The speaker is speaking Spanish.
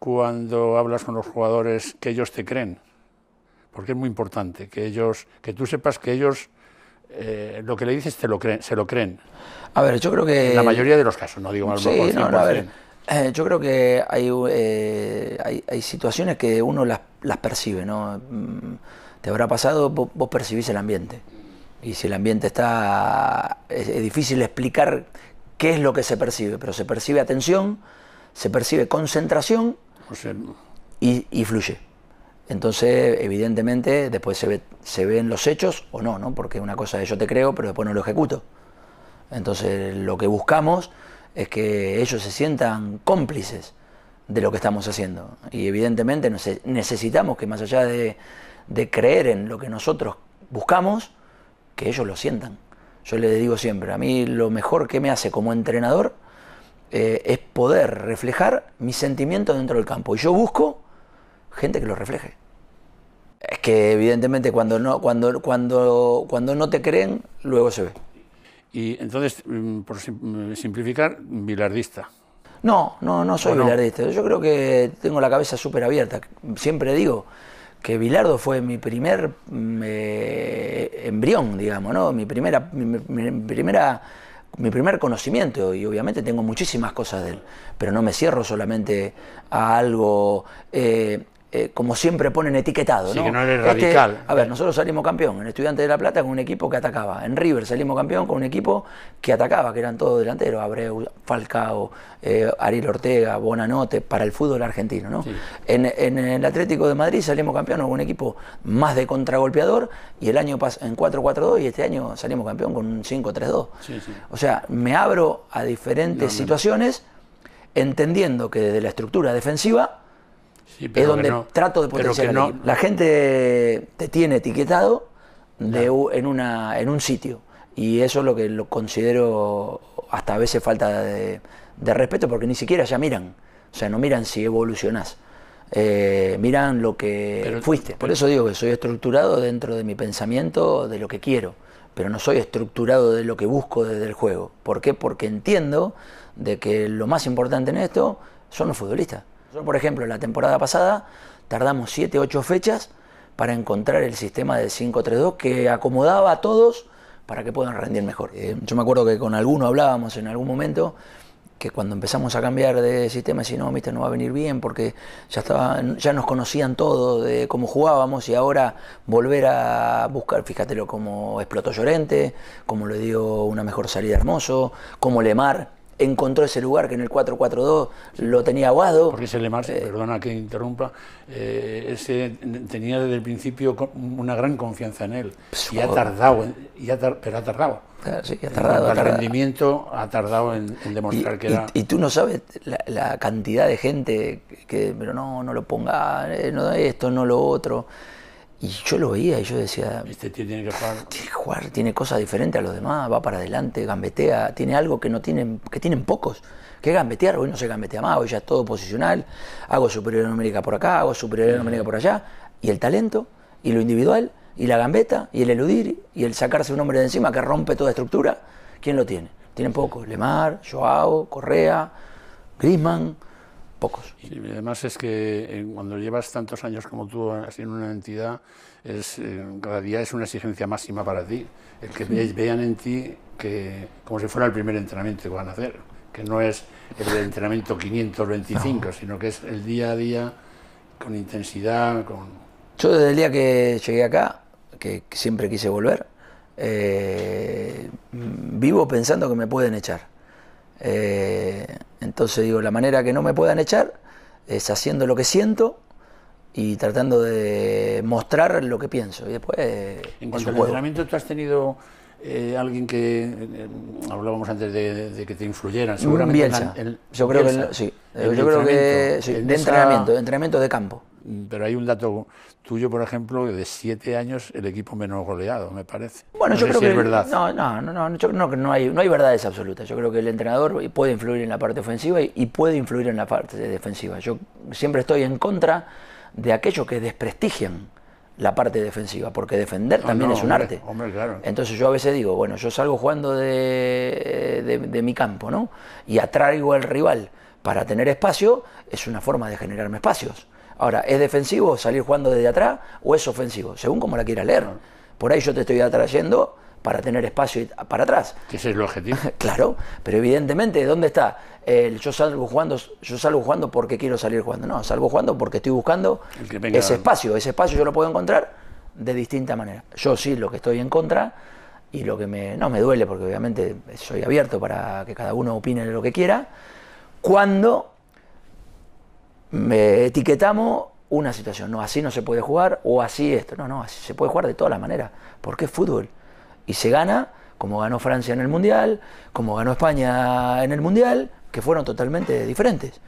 cuando hablas con los jugadores que ellos te creen, porque es muy importante que ellos, que tú sepas que ellos eh, lo que le dices te lo creen, se lo creen. A ver, yo creo que en la mayoría de los casos, no digo más lo sí, eh, yo creo que eh, hay, hay, situaciones que uno las, percibe, ¿no? Mm, te habrá pasado, vos, percibís el ambiente. Y si el ambiente está. es, difícil explicar qué es lo que se percibe, pero se percibe atención, se percibe concentración y, fluye. Entonces, evidentemente, después se, ve, se ven los hechos o no, ¿no? Porque una cosa es yo te creo, pero después no lo ejecuto. Entonces, lo que buscamos es que ellos se sientan cómplices de lo que estamos haciendo. Y evidentemente necesitamos que más allá de, de creer en lo que nosotros buscamos, que ellos lo sientan. Yo les digo siempre, a mí lo mejor que me hace como entrenador eh, es poder reflejar mi sentimiento dentro del campo. Y yo busco gente que lo refleje. Es que evidentemente cuando no, cuando, cuando, cuando no te creen, luego se ve. Y entonces, mm, por mm, simplificar, bilardista. No, no, no soy bilardista. Yo creo que tengo la cabeza súper abierta. Siempre digo que Bilardo fue mi primer mm, eh, embrión, digamos, ¿no? Mi primera, mi primera mi primer conocimiento y obviamente tengo muchísimas cosas de él, pero no me cierro solamente a algo eh, eh, como siempre ponen etiquetado. Sí, que no eres radical. A ver, nosotros salimos campeón en Estudiantes de la Plata con un equipo que atacaba. En River salimos campeón con un equipo que atacaba, que eran todos delanteros, Abreu, Falcao, eh, Ariel Ortega, Bonanote, para el fútbol argentino. En, el Atlético de Madrid salimos campeón con un equipo más de contragolpeador y el año pasa en 4-4-2 y este año salimos campeón con un 5-3-2. o sea, me abro a diferentes situaciones entendiendo que desde la estructura defensiva es donde trato de potenciar. la gente te tiene etiquetado en, un sitio. Y eso es lo que lo considero hasta a veces falta de, respeto, porque ni siquiera ya miran. O sea, no miran si evolucionás. Eh, miran lo que fuiste. Por eso digo que soy estructurado dentro de mi pensamiento, de lo que quiero, pero no soy estructurado de lo que busco desde el juego. ¿Por qué? Porque entiendo de que lo más importante en esto son los futbolistas por ejemplo, la temporada pasada tardamos 7, 8 fechas para encontrar el sistema de 5-3-2 que acomodaba a todos para que puedan rendir mejor. Eh, yo me acuerdo que con alguno hablábamos en algún momento que cuando empezamos a cambiar de sistema, si no, mister, no va a venir bien porque ya, estaba, ya nos conocían todo de cómo jugábamos y ahora volver a buscar, lo cómo explotó Llorente, cómo le dio una mejor salida hermoso, cómo Lemar encontró ese lugar que en el 442 lo tenía aguado. Porque ese Lemar, eh, perdona que interrumpa, eh, tenía desde el principio una gran confianza en él. Pues, y ha tardado, y pero ha tardado. Sí, ha tardado. El rendimiento ha tardado en, demostrar que era. Y, tú no sabes la, cantidad de gente que, pero no, no lo ponga, eh, no esto, no lo otro. Y yo lo veía y yo decía... Este tío tiene que jugar. Tiene cosas diferentes a los demás, va para adelante, gambetea, tiene algo que, no tienen, que tienen pocos, que es gambetear, hoy no se gambetea más, hoy ya es todo posicional, hago superior en América por acá, hago en América por allá, y el talento, y lo individual, y la gambeta, y el eludir, y el sacarse un hombre de encima que rompe toda estructura, ¿quién lo tiene? Tienen pocos, Lemar, Joao, Correa, Grisman pocos. y además es que eh, cuando llevas tantos años como tú en una entidad, es, eh, cada día es una exigencia máxima para ti. El que vean en ti que como si fuera el primer entrenamiento que van a hacer, que no es el entrenamiento 525, sino que es el día a día con intensidad. Con... Yo desde el día que llegué acá, que siempre quise volver, eh, vivo pensando que me pueden echar. Entonces digo, la manera que no me puedan echar es haciendo lo que siento y tratando de mostrar lo que pienso. Y después, en cuanto al entrenamiento, ¿tú has tenido eh, alguien que eh, eh, hablábamos antes de, que te influyeran mm, seguramente yo creo que sí de entrenamiento de entrenamiento de campo pero hay un dato tuyo, por ejemplo, de siete años el equipo menos goleado, me parece. Bueno, no yo creo que No, no, no, no, no, hay, no hay verdades absolutas. Yo creo que el entrenador puede influir en la parte ofensiva y, puede influir en la parte defensiva. Yo siempre estoy en contra de aquellos que desprestigian la parte defensiva, porque defender también es un arte. Hombre, claro. Entonces yo a veces digo, bueno, yo salgo jugando de, de, mi campo, ¿no? Y atraigo al rival para tener espacio, es una forma de generarme espacios. Ahora, ¿es defensivo salir jugando desde atrás o es ofensivo? Según como la quieras leer. Por ahí yo te estoy atrayendo para tener espacio para atrás. Ese es el objetivo. claro, pero evidentemente, ¿dónde está? El yo salgo jugando, yo salgo jugando porque quiero salir jugando. No, salgo jugando porque estoy buscando ese espacio. Ese espacio yo lo puedo encontrar de distinta manera. Yo sí lo que estoy en contra y lo que me. no me duele, porque obviamente soy abierto para que cada uno opine lo que quiera. Cuando me etiquetamos una situación, no, así no se puede jugar o así esto, no, no, así se puede jugar de todas las maneras, porque es fútbol y se gana como ganó Francia en el Mundial, como ganó España en el Mundial, que fueron totalmente diferentes.